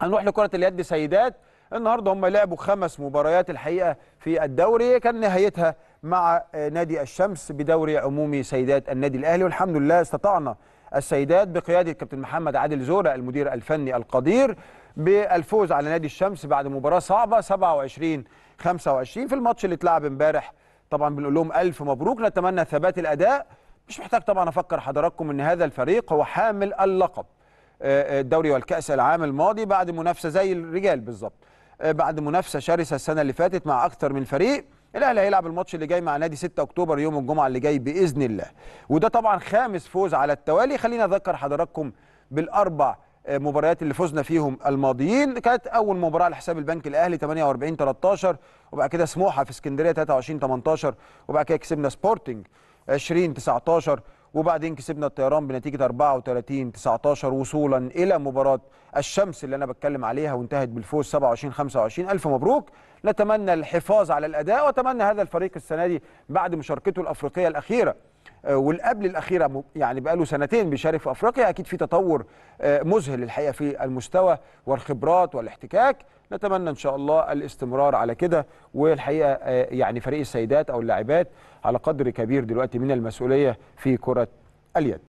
هنروح لكره اليد سيدات النهارده هم لعبوا خمس مباريات الحقيقه في الدوري كان نهايتها مع نادي الشمس بدوري عمومي سيدات النادي الاهلي والحمد لله استطعنا السيدات بقياده الكابتن محمد عادل زوره المدير الفني القدير بالفوز على نادي الشمس بعد مباراه صعبه 27 25 في الماتش اللي اتلعب امبارح طبعا بنقول لهم الف مبروك نتمنى ثبات الاداء مش محتاج طبعا افكر حضراتكم ان هذا الفريق هو حامل اللقب آه، آه، الدوري والكاس العام الماضي بعد منافسه زي الرجال بالظبط آه، بعد منافسه شرسه السنه اللي فاتت مع اكثر من فريق الاهلي هيلعب الماتش اللي جاي مع نادي 6 اكتوبر يوم الجمعه اللي جاي باذن الله وده طبعا خامس فوز على التوالي خلينا اذكر حضراتكم بالاربع مباريات اللي فزنا فيهم الماضيين كانت اول مباراه على حساب البنك الاهلي 48 13 وبعد كده سموحه في اسكندريه 23 18 وبعد كده كسبنا سبورتنج 20 19 وبعدين كسبنا الطيران بنتيجه 34 19 وصولا الى مباراه الشمس اللي انا بتكلم عليها وانتهت بالفوز 27 25 الف مبروك نتمنى الحفاظ على الاداء واتمنى هذا الفريق السنه دي بعد مشاركته الافريقيه الاخيره آه، والقبل الاخيره يعني بقاله سنتين بيشارك في افريقيا اكيد في تطور آه، مذهل الحقيقه في المستوى والخبرات والاحتكاك نتمنى ان شاء الله الاستمرار على كده والحقيقه آه، يعني فريق السيدات او اللاعبات على قدر كبير دلوقتي من المسؤوليه في كره اليد